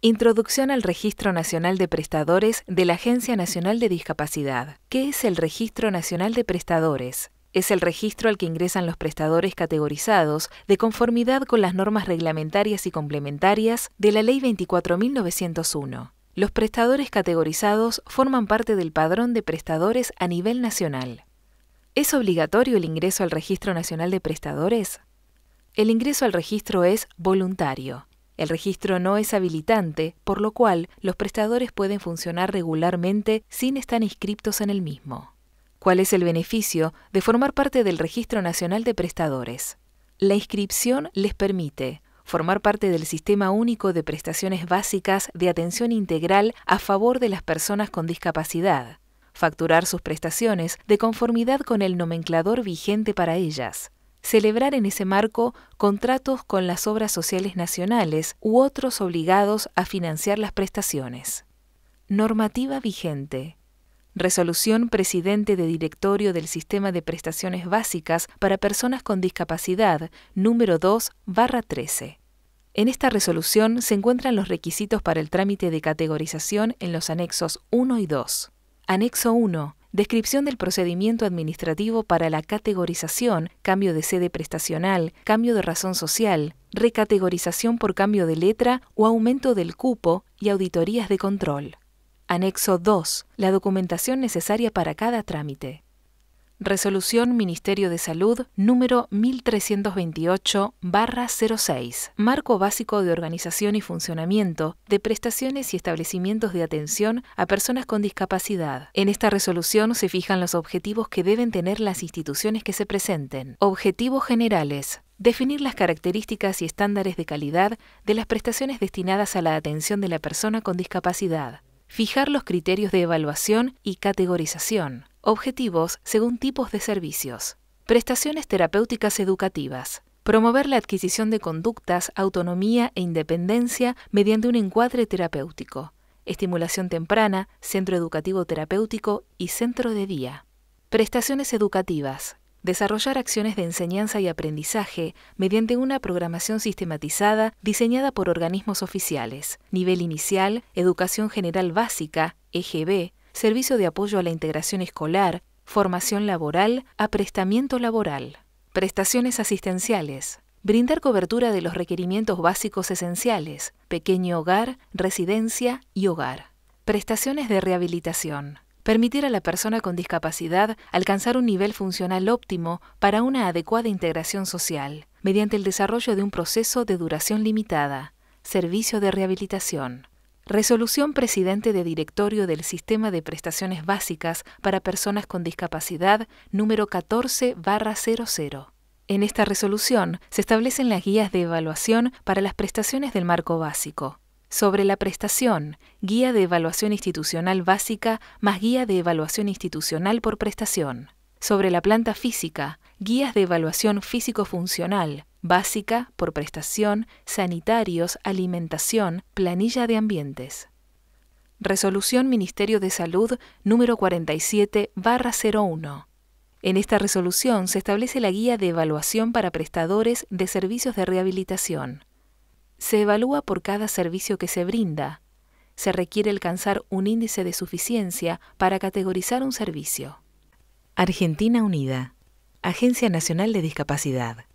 Introducción al Registro Nacional de Prestadores de la Agencia Nacional de Discapacidad. ¿Qué es el Registro Nacional de Prestadores? Es el registro al que ingresan los prestadores categorizados de conformidad con las normas reglamentarias y complementarias de la Ley 24.901. Los prestadores categorizados forman parte del padrón de prestadores a nivel nacional. ¿Es obligatorio el ingreso al Registro Nacional de Prestadores? El ingreso al registro es voluntario el registro no es habilitante, por lo cual los prestadores pueden funcionar regularmente sin estar inscriptos en el mismo. ¿Cuál es el beneficio de formar parte del Registro Nacional de Prestadores? La inscripción les permite formar parte del Sistema Único de Prestaciones Básicas de Atención Integral a favor de las personas con discapacidad, facturar sus prestaciones de conformidad con el nomenclador vigente para ellas, celebrar en ese marco contratos con las obras sociales nacionales u otros obligados a financiar las prestaciones. Normativa vigente. Resolución Presidente de Directorio del Sistema de Prestaciones Básicas para Personas con Discapacidad, número 2, barra 13. En esta resolución se encuentran los requisitos para el trámite de categorización en los anexos 1 y 2. Anexo 1 descripción del procedimiento administrativo para la categorización, cambio de sede prestacional, cambio de razón social, recategorización por cambio de letra o aumento del cupo y auditorías de control. Anexo 2. La documentación necesaria para cada trámite. Resolución Ministerio de Salud número 1328-06, Marco Básico de Organización y Funcionamiento de Prestaciones y Establecimientos de Atención a Personas con Discapacidad. En esta resolución se fijan los objetivos que deben tener las instituciones que se presenten. Objetivos generales, definir las características y estándares de calidad de las prestaciones destinadas a la atención de la persona con discapacidad, fijar los criterios de evaluación y categorización, objetivos según tipos de servicios, prestaciones terapéuticas educativas, promover la adquisición de conductas, autonomía e independencia mediante un encuadre terapéutico, estimulación temprana, centro educativo terapéutico y centro de día. Prestaciones educativas. Desarrollar acciones de enseñanza y aprendizaje mediante una programación sistematizada diseñada por organismos oficiales, nivel inicial, educación general básica, EGB, servicio de apoyo a la integración escolar, formación laboral, aprestamiento laboral, prestaciones asistenciales, brindar cobertura de los requerimientos básicos esenciales, pequeño hogar, residencia y hogar, prestaciones de rehabilitación, permitir a la persona con discapacidad alcanzar un nivel funcional óptimo para una adecuada integración social, mediante el desarrollo de un proceso de duración limitada, servicio de rehabilitación. Resolución Presidente de Directorio del Sistema de Prestaciones Básicas para Personas con Discapacidad número 14-00. En esta resolución se establecen las guías de evaluación para las prestaciones del marco básico. Sobre la prestación, Guía de Evaluación Institucional Básica más Guía de Evaluación Institucional por Prestación. Sobre la planta física, Guías de Evaluación Físico-Funcional, básica por prestación, sanitarios, alimentación, planilla de ambientes. Resolución Ministerio de Salud número 47-01. En esta resolución se establece la guía de evaluación para prestadores de servicios de rehabilitación. Se evalúa por cada servicio que se brinda. Se requiere alcanzar un índice de suficiencia para categorizar un servicio. Argentina Unida. Agencia Nacional de Discapacidad.